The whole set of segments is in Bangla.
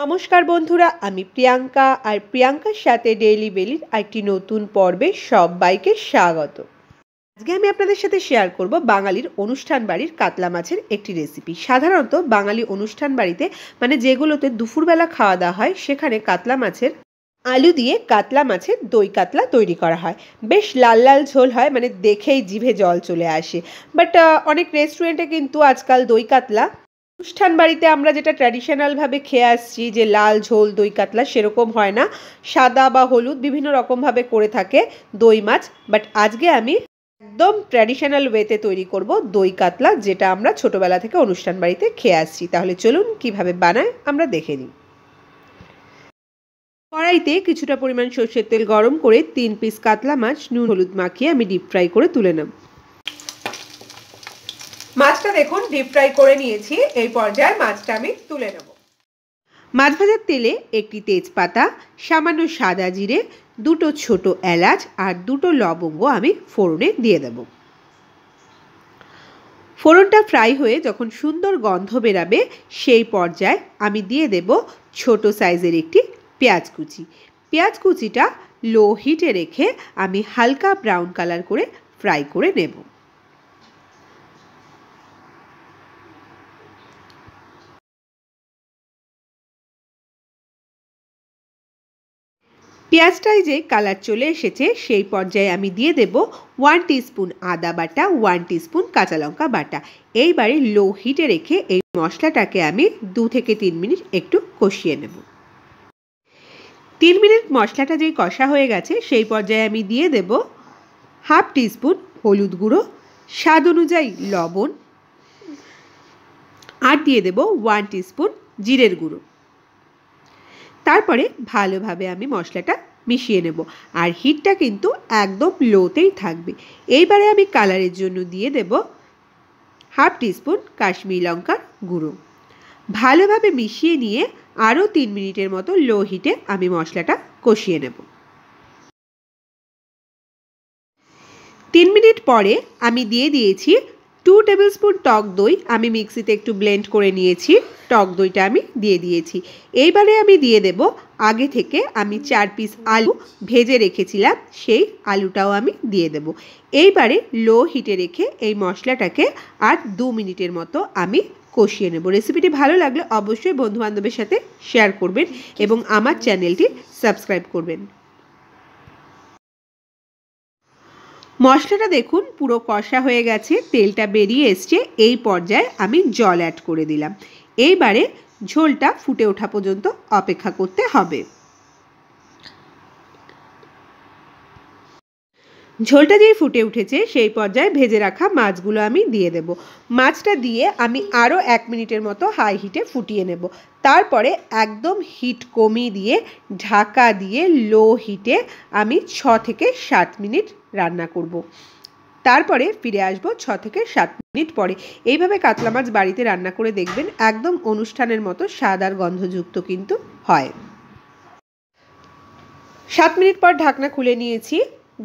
নমস্কার বন্ধুরা আমি প্রিয়াঙ্কা আর প্রিয়াঙ্কার সাথে ডেইলি বেলির একটি নতুন পর্বে সবাইকে স্বাগত আজকে আমি আপনাদের সাথে শেয়ার করব বাঙালির অনুষ্ঠান বাড়ির কাতলা মাছের একটি রেসিপি সাধারণত বাঙালি অনুষ্ঠান বাড়িতে মানে যেগুলোতে দুপুরবেলা খাওয়া দাওয়া হয় সেখানে কাতলা মাছের আলু দিয়ে কাতলা মাছের দই কাতলা তৈরি করা হয় বেশ লাল লাল ঝোল হয় মানে দেখেই জিভে জল চলে আসে বাট অনেক রেস্টুরেন্টে কিন্তু আজকাল দই কাতলা অনুষ্ঠান বাড়িতে আমরা যেটা ট্র্যাডিশনালভাবে খেয়ে আসছি যে লাল ঝোল দই কাতলা সেরকম হয় না সাদা বা হলুদ বিভিন্ন রকমভাবে করে থাকে দই মাছ বাট আজকে আমি একদম ট্র্যাডিশনাল ওয়েতে তৈরি করব দই কাতলা যেটা আমরা ছোটোবেলা থেকে অনুষ্ঠান বাড়িতে খেয়ে আসছি তাহলে চলুন কিভাবে বানায় আমরা দেখে নিই কড়াইতে কিছুটা পরিমাণ সর্ষের তেল গরম করে তিন পিস কাতলা মাছ নুন হলুদ মাখিয়ে আমি ডিপ ফ্রাই করে তুলে নেব মাছটা দেখুন ডিপ ফ্রাই করে নিয়েছি এই পর্যায়ে মাছটা আমি তুলে নেব মাছ ভাজার তেলে একটি তেজপাতা সামান্য সাদা জিরে দুটো ছোট এলাচ আর দুটো লবঙ্গ আমি ফোড়নে দিয়ে দেব ফোড়নটা ফ্রাই হয়ে যখন সুন্দর গন্ধ বেরাবে সেই পর্যায়ে আমি দিয়ে দেব ছোট সাইজের একটি পেঁয়াজ কুচি পেঁয়াজ কুচিটা লো হিটে রেখে আমি হালকা ব্রাউন কালার করে ফ্রাই করে নেবো পেঁয়াজটায় যে কালার চলে এসেছে সেই পর্যায়ে আমি দিয়ে দেব ওয়ান স্পুন আদা বাটা ওয়ান স্পুন কাঁচা লঙ্কা বাটা এইবারে লো হিটে রেখে এই মশলাটাকে আমি দু থেকে তিন মিনিট একটু কষিয়ে নেব তিন মিনিট মশলাটা যেই কষা হয়ে গেছে সেই পর্যায়ে আমি দিয়ে দেব হাফ স্পুন হলুদ গুঁড়ো স্বাদ অনুযায়ী লবণ আর দিয়ে দেব ওয়ান স্পুন জিরের গুঁড়ো তারপরে ভালোভাবে আমি মশলাটা মিশিয়ে নেব আর হিটটা কিন্তু একদম লোতেই থাকবে এইবারে আমি কালারের জন্য দিয়ে দেব হাফ টিস্পুন কাশ্মীর লঙ্কার গুঁড়ো ভালোভাবে মিশিয়ে নিয়ে আরও তিন মিনিটের মতো লো হিটে আমি মশলাটা কষিয়ে নেব তিন মিনিট পরে আমি দিয়ে দিয়েছি টু টেবিলস্পুন টক দই আমি মিক্সিতে একটু ব্লেন্ড করে নিয়েছি টক দইটা আমি দিয়ে দিয়েছি এইবারে আমি দিয়ে দেব আগে থেকে আমি চার পিস আলু ভেজে রেখেছিলাম সেই আলুটাও আমি দিয়ে দেব এইবারে লো হিটে রেখে এই মশলাটাকে আর দু মিনিটের মতো আমি কষিয়ে নেব রেসিপিটি ভালো লাগলে অবশ্যই বন্ধুবান্ধবের সাথে শেয়ার করবেন এবং আমার চ্যানেলটি সাবস্ক্রাইব করবেন মশলাটা দেখুন পুরো কষা হয়ে গেছে তেলটা বেরিয়ে এসছে এই পর্যায়ে আমি জল অ্যাড করে দিলাম এইবারে ঝোলটা ফুটে ওঠা পর্যন্ত অপেক্ষা করতে হবে ঝোলটা যেই ফুটে উঠেছে সেই পর্যায়ে ভেজে রাখা মাছগুলো আমি দিয়ে দেব মাছটা দিয়ে আমি আরও এক মিনিটের মতো হাই হিটে ফুটিয়ে নেব তারপরে একদম হিট কমিয়ে দিয়ে ঢাকা দিয়ে লো হিটে আমি ছ থেকে সাত মিনিট রান্না করব। তারপরে ফিরে আসবো ছ থেকে সাত মিনিট পরে এইভাবে কাতলা মাছ বাড়িতে রান্না করে দেখবেন একদম অনুষ্ঠানের মতো স্বাদ আর গন্ধযুক্ত কিন্তু হয় সাত মিনিট পর ঢাকনা খুলে নিয়েছি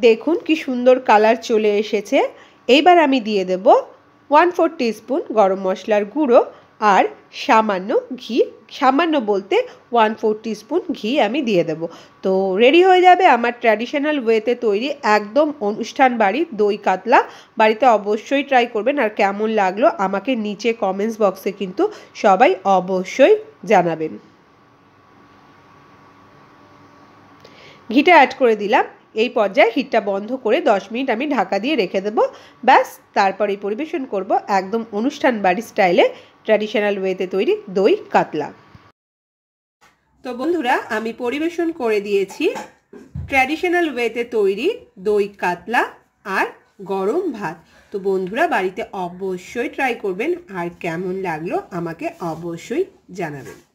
দেখুন কি সুন্দর কালার চলে এসেছে এইবার আমি দিয়ে দেব ওয়ান ফোর স্পুন গরম মশলার গুঁড়ো আর সামান্য ঘি সামান্য বলতে ওয়ান ফোর স্পুন ঘি আমি দিয়ে দেব তো রেডি হয়ে যাবে আমার ট্র্যাডিশনাল ওয়েতে তৈরি একদম অনুষ্ঠান বাড়ি দই কাতলা বাড়িতে অবশ্যই ট্রাই করবেন আর কেমন লাগলো আমাকে নিচে কমেন্টস বক্সে কিন্তু সবাই অবশ্যই জানাবেন ঘিটা অ্যাড করে দিলাম এই পর্যায়ে হিটটা বন্ধ করে 10 মিনিট আমি ঢাকা দিয়ে রেখে দেবো ব্যাস তারপরে পরিবেশন করব একদম অনুষ্ঠান বাড়ি স্টাইলে ট্র্যাডিশনাল ওয়েতে তৈরি দই কাতলা তো বন্ধুরা আমি পরিবেশন করে দিয়েছি ট্র্যাডিশনাল ওয়েতে তৈরি দই কাতলা আর গরম ভাত তো বন্ধুরা বাড়িতে অবশ্যই ট্রাই করবেন আর কেমন লাগলো আমাকে অবশ্যই জানাবেন